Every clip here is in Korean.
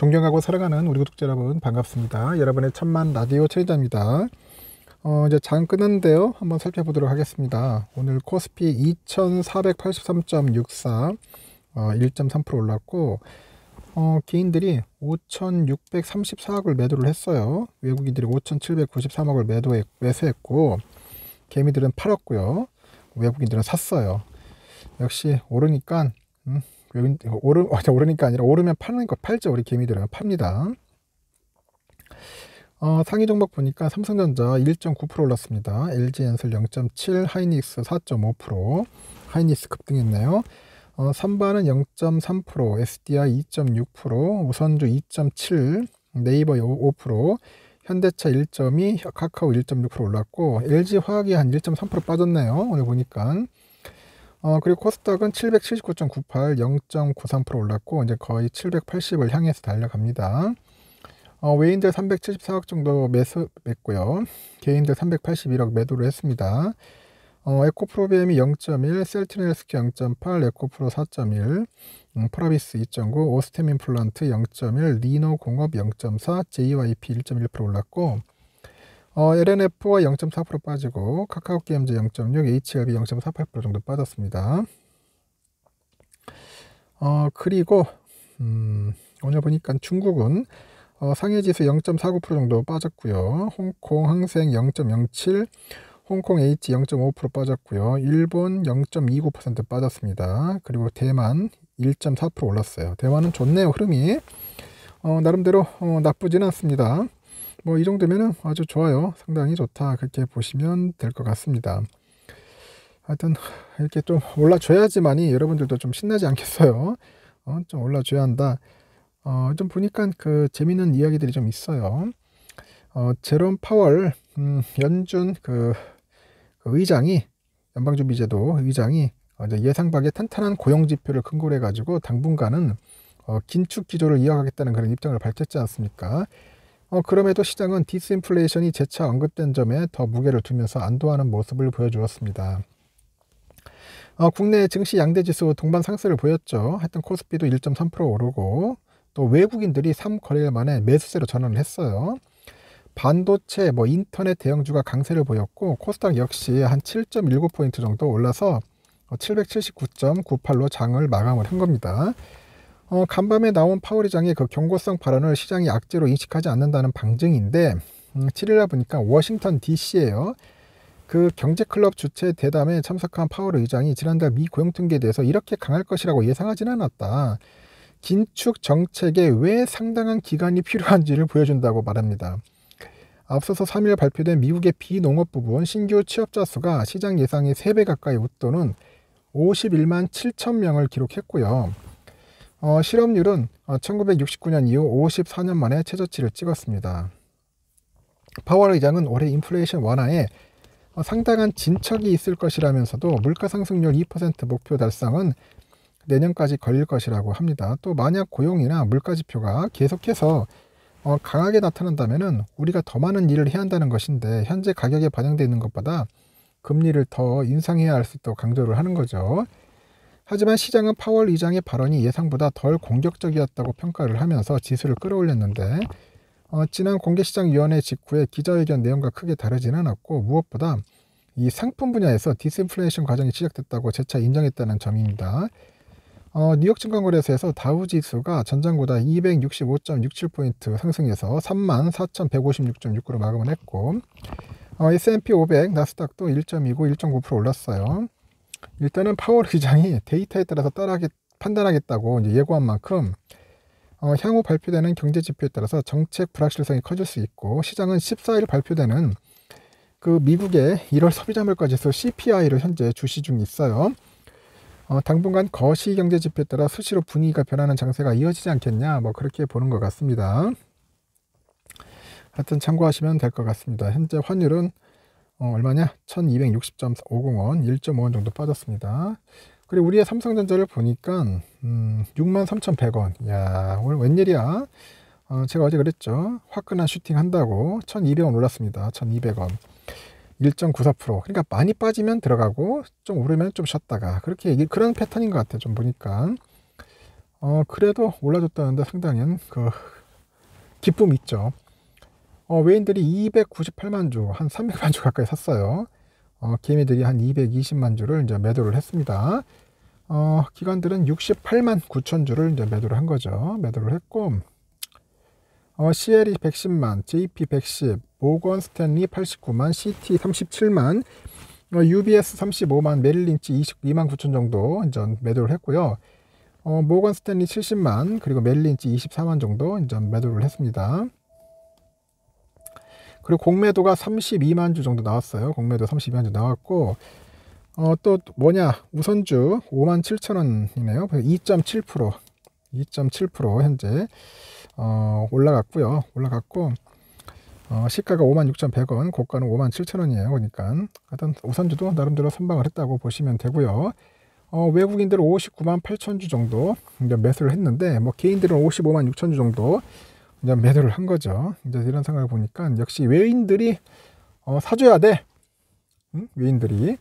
존경하고 살아가는 우리 구독자 여러분 반갑습니다. 여러분의 천만 라디오 최자입니다. 어, 이제 장 끄는데요. 한번 살펴보도록 하겠습니다. 오늘 코스피 2483.64 어, 1.3% 올랐고 어, 개인들이 5,634억을 매도를 했어요. 외국인들이 5,793억을 매도했, 매수했고 개미들은 팔았고요. 외국인들은 샀어요. 역시 오르니까 음, 여기 오르 어, 오르니까 아니라 오르면 파는 거 팔죠 우리 개미들은 팝니다. 어, 상위 종목 보니까 삼성전자 1.9% 올랐습니다. LG엔솔 0.7, 하이닉스 4.5%, 하이닉스 급등했네요. 어, 선반은 0.3%, SDI 2.6%, 우선주 2.7, 네이버 5%, 현대차 1.2, 카카오 1.6% 올랐고 LG화학이 한 1.3% 빠졌네요. 오늘 보니까 어, 그리고 코스닥은 779.98, 0.93% 올랐고 이제 거의 780을 향해서 달려갑니다. 어, 외인들 374억 정도 매수했고요. 개인들 381억 매도를 했습니다. 어, 에코프로비엠이 0.1, 셀트리스큐 0.8, 에코프로 4.1, 음, 프라비스 2.9, 오스테민 플란트 0.1, 리노공업 0.4, JYP 1.1% 올랐고 어, LNF가 0.4% 빠지고 카카오게임즈 0.6, HLB 0.48% 정도 빠졌습니다. 어, 그리고 음, 오늘 보니까 중국은 어, 상해지수 0.49% 정도 빠졌고요. 홍콩 항생 0.07, 홍콩 H 0.5% 빠졌고요. 일본 0.29% 빠졌습니다. 그리고 대만 1.4% 올랐어요. 대만은 좋네요. 흐름이 어, 나름대로 어, 나쁘지는 않습니다. 뭐이 정도면은 아주 좋아요. 상당히 좋다. 그렇게 보시면 될 것 같습니다. 하여튼 이렇게 좀 올라줘야지만이 여러분들도 좀 신나지 않겠어요. 어, 좀 올라줘야 한다. 어, 좀 보니까 그 재미있는 이야기들이 좀 있어요. 어, 제롬 파월 음, 연준 그, 그 의장이 연방준비제도 의장이 어, 예상 밖의 탄탄한 고용 지표를 근거로 해가지고 당분간은 어, 긴축 기조를 이어가겠다는 그런 입장을 밝혔지 않습니까? 어, 그럼에도 시장은 디스인플레이션이 재차 언급된 점에 더 무게를 두면서 안도하는 모습을 보여주었습니다. 어, 국내 증시 양대지수 동반 상승을 보였죠. 하여튼 코스피도 1.3% 오르고 또 외국인들이 3거래일 만에 매수세로 전환을 했어요. 반도체, 뭐 인터넷 대형주가 강세를 보였고 코스닥 역시 한 7.19포인트 정도 올라서 779.98로 어, 장을 마감을 한 겁니다. 어, 간밤에 나온 파월 의장의 그 경고성 발언을 시장이 악재로 인식하지 않는다는 방증인데 음, 7일날 보니까 워싱턴 d c 에요그 경제클럽 주최 대담에 참석한 파월 의장이 지난달 미 고용통계에 대해서 이렇게 강할 것이라고 예상하지는 않았다. 긴축 정책에 왜 상당한 기간이 필요한지를 보여준다고 말합니다. 앞서서 3일 발표된 미국의 비농업 부분 신규 취업자 수가 시장 예상의 3배 가까이 웃도는 51만 7천 명을 기록했고요. 어, 실업률은 1969년 어, 이후 54년 만에 최저치를 찍었습니다. 파월 의장은 올해 인플레이션 완화에 어, 상당한 진척이 있을 것이라면서도 물가상승률 2% 목표 달성은 내년까지 걸릴 것이라고 합니다. 또 만약 고용이나 물가지표가 계속해서 어, 강하게 나타난다면 우리가 더 많은 일을 해야 한다는 것인데 현재 가격에 반영되어 있는 것보다 금리를 더 인상해야 할 수 있다고 강조를 하는 거죠. 하지만 시장은 파월 의장의 발언이 예상보다 덜 공격적이었다고 평가를 하면서 지수를 끌어올렸는데 어, 지난 공개시장위원회 직후에 기자회견 내용과 크게 다르지는 않았고 무엇보다 이 상품 분야에서 디스플레이션 과정이 시작됐다고 재차 인정했다는 점입니다. 어, 뉴욕 증권거래소에서 다우지수가 전장보다 265.67포인트 상승해서 34,156.69로 마감을 했고 어, S&P 500, 나스닥도 1.29, 1.9% 올랐어요. 일단은 파월 의장이 데이터에 따라서 따라하기, 판단하겠다고 예고한 만큼 어, 향후 발표되는 경제 지표에 따라서 정책 불확실성이 커질 수 있고 시장은 14일 발표되는 그 미국의 1월 소비자 물가 지수 CPI로 현재 주시 중에 있어요. 어, 당분간 거시 경제 지표에 따라 수시로 분위기가 변하는 장세가 이어지지 않겠냐 뭐 그렇게 보는 것 같습니다. 하여튼 참고하시면 될 것 같습니다. 현재 환율은 어, 얼마냐? 1260.50원, 1.5원 정도 빠졌습니다. 그리고 우리의 삼성전자를 보니까 음, 63,100원. 야, 오늘 웬일이야? 어, 제가 어제 그랬죠. 화끈한 슈팅 한다고 1,200원 올랐습니다. 1,200원. 1.94% 그러니까 많이 빠지면 들어가고 좀 오르면 좀 쉬었다가 그렇게 그런 패턴인 것 같아요 좀 보니까 어 그래도 올라줬다는데 상당히 그 기쁨이 있죠 어, 외인들이 298만 주, 한 300만 주 가까이 샀어요. 어, 개미들이 한 220만 주를 이제 매도를 했습니다. 어, 기관들은 68만 9천 주를 이제 매도를 한 거죠. 매도를 했고, 어, CLE 110만, JP 110, 모건 스탠리 89만, CT 37만, 어, UBS 35만, 메릴린치 22만 9천 정도 전 매도를 했고요. 어, 모건 스탠리 70만, 그리고 메릴린치 24만 정도 전 매도를 했습니다. 그리고 공매도가 32만 주 정도 나왔어요. 공매도 32만 주 나왔고 어, 또 뭐냐 우선주 5만 7천 원이네요. 2.7% 2.7% 현재 어, 올라갔고요. 올라갔고 어, 시가가 56,100원, 고가는 5 7 0원이에요 그러니까 하여튼 우선주도 나름대로 선방을 했다고 보시면 되고요. 어, 외국인들은 59만 8천 주 정도 매수를 했는데 뭐 개인들은 55만 6천 주 정도 이제 매도를 한 거죠. 이제 이런 생각을 보니까 역시 외인들이 어, 사줘야 돼. 응? 외인들이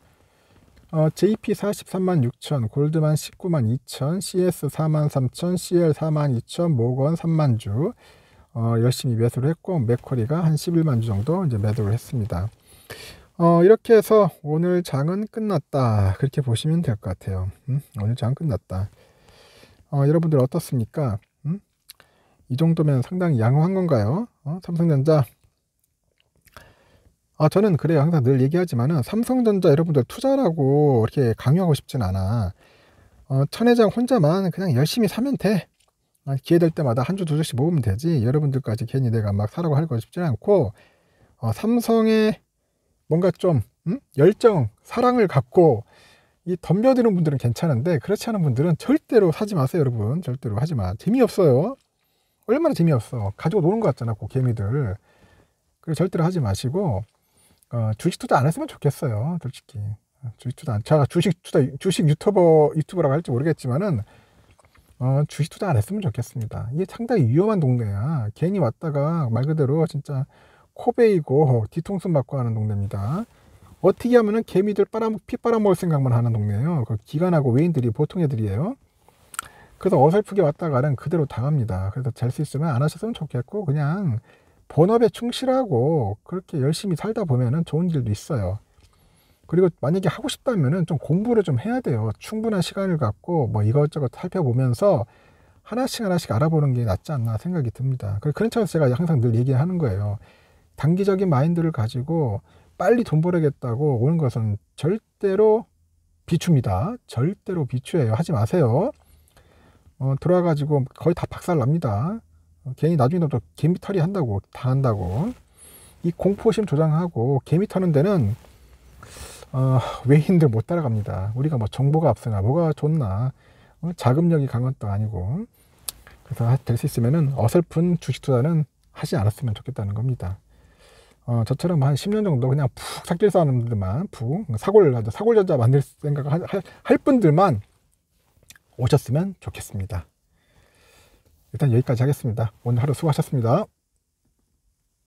어, JP 43만 6천, 골드만 19만 2천, CS 4만 3천, CL 4만 2천, 모건 3만 주 어, 열심히 매수를 했고 맥커리가 한 11만 주 정도 이제 매도를 했습니다. 어, 이렇게 해서 오늘 장은 끝났다 그렇게 보시면 될 것 같아요. 음? 오늘 장 끝났다. 어, 여러분들 어떻습니까? 이 정도면 상당히 양호한 건가요? 어? 삼성전자. 아, 저는 그래요. 항상 늘 얘기하지만은 삼성전자 여러분들 투자라고 이렇게 강요하고 싶진 않아. 어, 천회장 혼자만 그냥 열심히 사면 돼. 아, 기회 될 때마다 한 주 두 주씩 모으면 되지. 여러분들까지 괜히 내가 막 사라고 할 거 싶진 않고, 어, 삼성의 뭔가 좀, 음? 열정, 사랑을 갖고 이 덤벼드는 분들은 괜찮은데, 그렇지 않은 분들은 절대로 사지 마세요, 여러분. 절대로 하지 마. 재미없어요. 얼마나 재미없어. 가지고 노는 것 같잖아, 그 개미들. 그래 절대로 하지 마시고 어, 주식 투자 안 했으면 좋겠어요, 솔직히. 주식 투자 안, 제가 주식 투자 주식 유튜버 유튜버라고 할지 모르겠지만은 어, 주식 투자 안 했으면 좋겠습니다. 이게 상당히 위험한 동네야. 괜히 왔다가 말 그대로 진짜 코베이고 뒤통수 맞고 하는 동네입니다. 어떻게 하면은 개미들 빨아먹, 피 빨아먹을 생각만 하는 동네예요. 그 기관하고 외인들이 보통 애들이에요. 그래서 어설프게 왔다 가는 그대로 당합니다. 그래서 잘 수 있으면 안 하셨으면 좋겠고 그냥 본업에 충실하고 그렇게 열심히 살다 보면은 좋은 일도 있어요. 그리고 만약에 하고 싶다면은 좀 공부를 좀 해야 돼요. 충분한 시간을 갖고 뭐 이것저것 살펴보면서 하나씩 하나씩 알아보는 게 낫지 않나 생각이 듭니다. 그런 차원에서 제가 항상 늘 얘기하는 거예요. 단기적인 마인드를 가지고 빨리 돈벌겠다고 오는 것은 절대로 비춥니다. 절대로 비추예요. 하지 마세요. 어, 들어와가지고 거의 다 박살납니다. 어, 괜히 나중에 또 개미털이 한다고 다 한다고 이 공포심 조장하고 개미 터는 데는 어, 외인들 못 따라갑니다. 우리가 뭐 정보가 없으나 뭐가 좋나 어, 자금력이 강한 것도 아니고 그래서 될 수 있으면은 어설픈 주식 투자는 하지 않았으면 좋겠다는 겁니다. 어, 저처럼 한 10년 정도 그냥 푹 삭질 사는 분들만 푹 사골 사골 전자 만들 생각을 할, 할 분들만 오셨으면 좋겠습니다. 일단 여기까지 하겠습니다. 오늘 하루 수고하셨습니다.